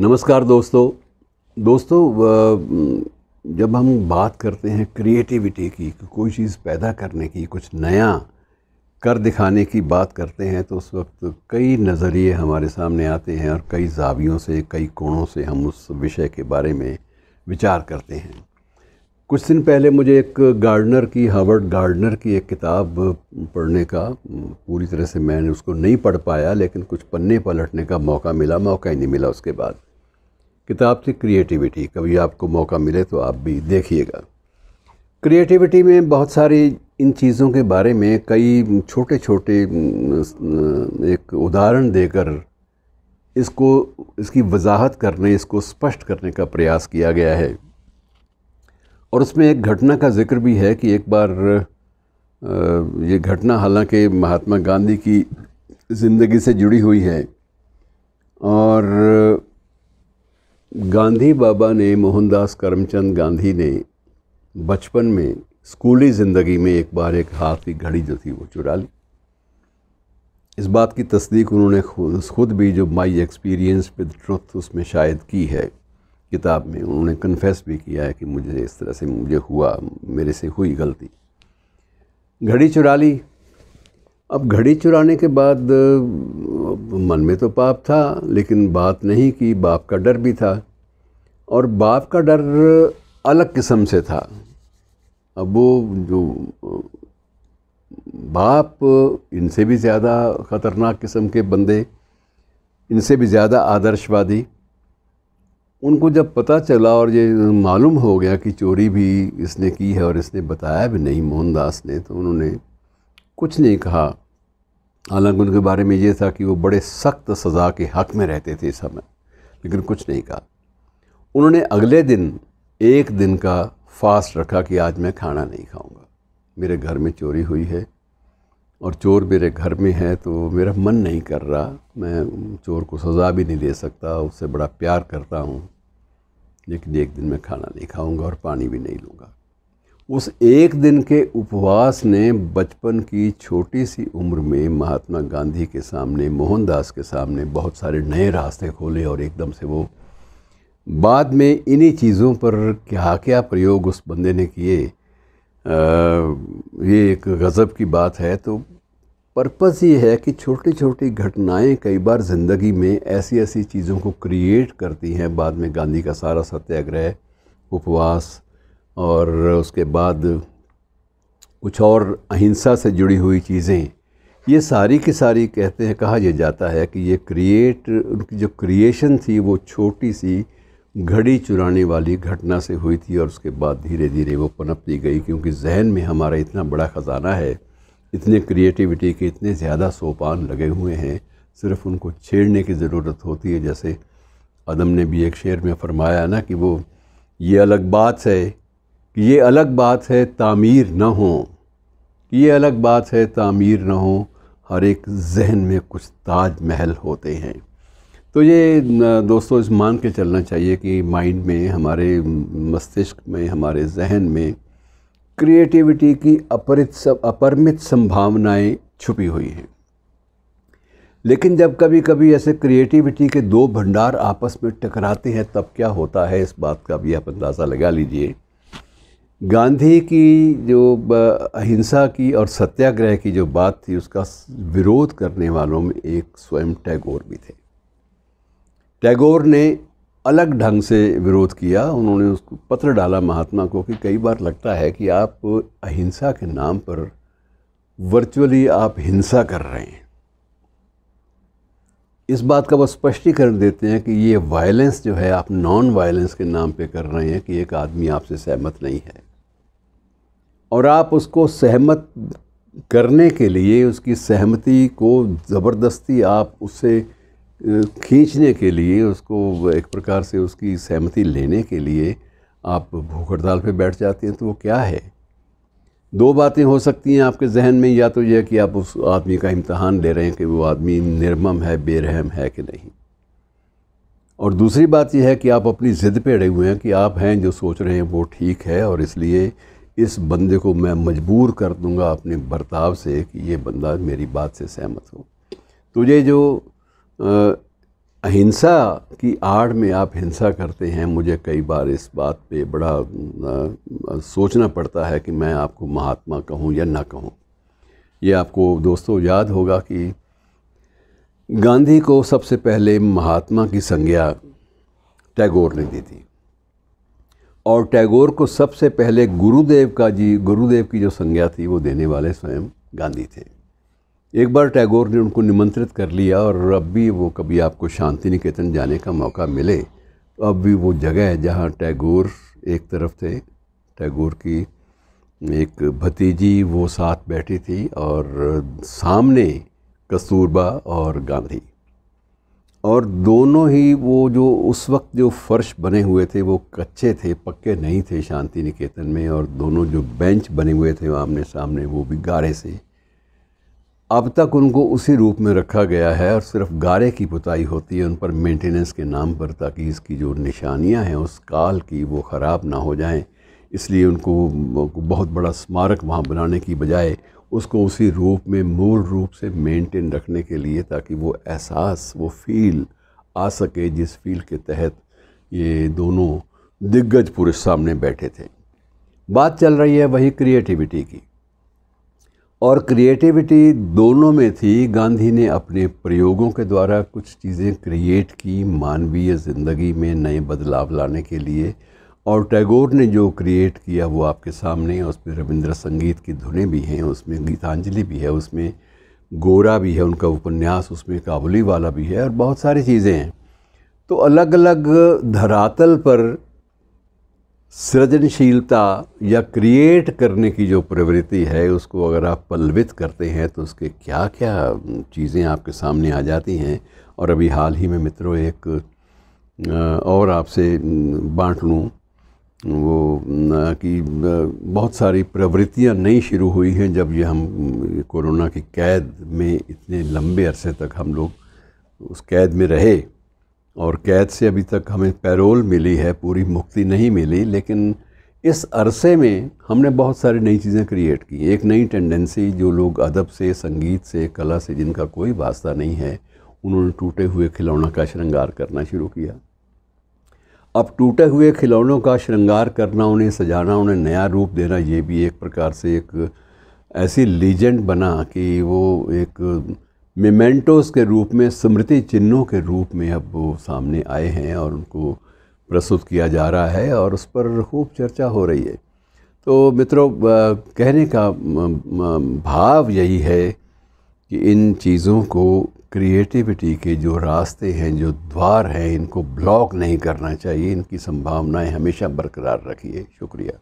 नमस्कार दोस्तों दोस्तों जब हम बात करते हैं क्रिएटिविटी की कोई चीज़ पैदा करने की कुछ नया कर दिखाने की बात करते हैं तो उस वक्त कई नज़रिए हमारे सामने आते हैं और कई जावियों से कई कोणों से हम उस विषय के बारे में विचार करते हैं कुछ दिन पहले मुझे एक गार्डनर की हार्वर्ड गार्डनर की एक किताब पढ़ने का पूरी तरह से मैंने उसको नहीं पढ़ पाया लेकिन कुछ पन्ने पलटने का मौका मिला मौका ही नहीं मिला उसके बाद किताब थी क्रिएटिविटी कभी आपको मौका मिले तो आप भी देखिएगा क्रिएटिविटी में बहुत सारी इन चीज़ों के बारे में कई छोटे छोटे एक उदाहरण देकर इसको इसकी वजाहत करने इसको स्पष्ट करने का प्रयास किया गया है और उसमें एक घटना का जिक्र भी है कि एक बार ये घटना हालांकि महात्मा गांधी की ज़िंदगी से जुड़ी हुई है और गांधी बाबा ने मोहनदास करमचंद गांधी ने बचपन में स्कूली ज़िंदगी में एक बार एक हाथ की घड़ी जो थी वो चुरा ली इस बात की तस्दीक उन्होंने खुद भी जो माई एक्सपीरियंस विद ट्रुथ उसमें शायद की है किताब में उन्होंने कन्फेस भी किया है कि मुझे इस तरह से मुझे हुआ मेरे से हुई गलती घड़ी चुरा ली अब घड़ी चुराने के बाद मन में तो पाप था लेकिन बात नहीं की बाप का डर भी था और बाप का डर अलग किस्म से था अब वो जो बाप इनसे भी ज़्यादा ख़तरनाक किस्म के बंदे इनसे भी ज़्यादा आदर्शवादी उनको जब पता चला और ये मालूम हो गया कि चोरी भी इसने की है और इसने बताया भी नहीं मोहनदास ने तो उन्होंने कुछ नहीं कहा हालांकि उनके बारे में ये था कि वो बड़े सख्त सज़ा के हक़ में रहते थे इस समय लेकिन कुछ नहीं कहा उन्होंने अगले दिन एक दिन का फास्ट रखा कि आज मैं खाना नहीं खाऊंगा मेरे घर में चोरी हुई है और चोर मेरे घर में है तो मेरा मन नहीं कर रहा मैं चोर को सज़ा भी नहीं दे सकता उससे बड़ा प्यार करता हूँ लेकिन एक दिन मैं खाना नहीं खाऊंगा और पानी भी नहीं लूँगा उस एक दिन के उपवास ने बचपन की छोटी सी उम्र में महात्मा गांधी के सामने मोहनदास के सामने बहुत सारे नए रास्ते खोले और एकदम से वो बाद में इन्हीं चीज़ों पर क्या क्या प्रयोग उस बंदे ने किए ये एक गज़ब की बात है तो पर्पज़ ये है कि छोटी छोटी घटनाएं कई बार ज़िंदगी में ऐसी ऐसी चीज़ों को क्रिएट करती हैं बाद में गांधी का सारा सत्याग्रह उपवास और उसके बाद कुछ और अहिंसा से जुड़ी हुई चीज़ें ये सारी की सारी कहते हैं कहा यह जाता है कि ये क्रिएट उनकी जो क्रिएशन थी वो छोटी सी घड़ी चुराने वाली घटना से हुई थी और उसके बाद धीरे धीरे वो पनपती गई क्योंकि जहन में हमारा इतना बड़ा ख़जाना है इतने क्रिएटिविटी के इतने ज़्यादा सोपान लगे हुए हैं सिर्फ उनको छेड़ने की ज़रूरत होती है जैसे अदम ने भी एक शेर में फरमाया ना कि वो ये अलग बात है कि ये अलग बात है तामीर न हो ये अलग बात है तामीर न हो हर एक जहन में कुछ ताज महल होते हैं तो ये दोस्तों इस मान के चलना चाहिए कि माइंड में हमारे मस्तिष्क में हमारे जहन में क्रिएटिविटी की अपरित सब अपरमित संभावनाएं छुपी हुई हैं लेकिन जब कभी कभी ऐसे क्रिएटिविटी के दो भंडार आपस में टकराते हैं तब क्या होता है इस बात का भी आप अंदाज़ा लगा लीजिए गांधी की जो अहिंसा की और सत्याग्रह की जो बात थी उसका विरोध करने वालों में एक स्वयं टैगोर भी थे टैगोर ने अलग ढंग से विरोध किया उन्होंने उसको पत्र डाला महात्मा को कि कई बार लगता है कि आप अहिंसा के नाम पर वर्चुअली आप हिंसा कर रहे हैं इस बात का वो स्पष्टीकरण देते हैं कि ये वायलेंस जो है आप नॉन वायलेंस के नाम पे कर रहे हैं कि एक आदमी आपसे सहमत नहीं है और आप उसको सहमत करने के लिए उसकी सहमति को ज़बरदस्ती आप उससे खींचने के लिए उसको एक प्रकार से उसकी सहमति लेने के लिए आप भूख हड़ताल पर बैठ जाते हैं तो वो क्या है दो बातें हो सकती हैं आपके जहन में या तो यह कि आप उस आदमी का इम्तहान ले रहे हैं कि वो आदमी निर्मम है बेरहम है कि नहीं और दूसरी बात यह है कि आप अपनी ज़िद पे अड़े हुए हैं कि आप हैं जो सोच रहे हैं वो ठीक है और इसलिए इस बंदे को मैं मजबूर कर दूंगा अपने बर्ताव से कि ये बंदा मेरी बात से सहमत हो तो ये जो अहिंसा की आड़ में आप हिंसा करते हैं मुझे कई बार इस बात पे बड़ा आ, सोचना पड़ता है कि मैं आपको महात्मा कहूँ या ना कहूँ ये आपको दोस्तों याद होगा कि गांधी को सबसे पहले महात्मा की संज्ञा टैगोर ने दी थी और टैगोर को सबसे पहले गुरुदेव का जी गुरुदेव की जो संज्ञा थी वो देने वाले स्वयं गांधी थे एक बार टैगोर ने उनको निमंत्रित कर लिया और अब भी वो कभी आपको शांति निकेतन जाने का मौका मिले तो अब भी वो जगह है जहाँ टैगोर एक तरफ थे टैगोर की एक भतीजी वो साथ बैठी थी और सामने कस्तूरबा और गांधी और दोनों ही वो जो उस वक्त जो फ़र्श बने हुए थे वो कच्चे थे पक्के नहीं थे शांति निकेतन में और दोनों जो बेंच बने हुए थे आमने सामने वो भी गाढ़े से अब तक उनको उसी रूप में रखा गया है और सिर्फ गारे की पुताई होती है उन पर मेंटेनेंस के नाम पर ताकि इसकी जो निशानियां हैं उस काल की वो ख़राब ना हो जाएं इसलिए उनको बहुत बड़ा स्मारक वहाँ बनाने की बजाय उसको उसी रूप में मूल रूप से मेंटेन रखने के लिए ताकि वो एहसास वो फील आ सके जिस फील के तहत ये दोनों दिग्गज पुरुष सामने बैठे थे बात चल रही है वही क्रिएटिविटी की और क्रिएटिविटी दोनों में थी गांधी ने अपने प्रयोगों के द्वारा कुछ चीज़ें क्रिएट की मानवीय ज़िंदगी में नए बदलाव लाने के लिए और टैगोर ने जो क्रिएट किया वो आपके सामने है उसमें रविंद्र संगीत की धुनें भी हैं उसमें गीतांजलि भी है उसमें गोरा भी है उनका उपन्यास उसमें काबुली वाला भी है और बहुत सारी चीज़ें हैं तो अलग अलग धरातल पर सृजनशीलता या क्रिएट करने की जो प्रवृत्ति है उसको अगर आप पल्वित करते हैं तो उसके क्या क्या चीज़ें आपके सामने आ जाती हैं और अभी हाल ही में मित्रों एक और आपसे बांट लूँ वो कि बहुत सारी प्रवृत्तियाँ नई शुरू हुई हैं जब ये हम कोरोना की कैद में इतने लंबे अरसे तक हम लोग उस कैद में रहे और कैद से अभी तक हमें पैरोल मिली है पूरी मुक्ति नहीं मिली लेकिन इस अरसे में हमने बहुत सारी नई चीज़ें क्रिएट की एक नई टेंडेंसी जो लोग अदब से संगीत से कला से जिनका कोई वास्ता नहीं है उन्होंने टूटे हुए खिलौना का श्रृंगार करना शुरू किया अब टूटे हुए खिलौनों का श्रृंगार करना उन्हें सजाना उन्हें नया रूप देना ये भी एक प्रकार से एक ऐसी लीजेंड बना कि वो एक मेमेंटोस के रूप में स्मृति चिन्हों के रूप में अब वो सामने आए हैं और उनको प्रस्तुत किया जा रहा है और उस पर खूब चर्चा हो रही है तो मित्रों कहने का भाव यही है कि इन चीज़ों को क्रिएटिविटी के जो रास्ते हैं जो द्वार हैं इनको ब्लॉक नहीं करना चाहिए इनकी संभावनाएं हमेशा बरकरार रखिए शुक्रिया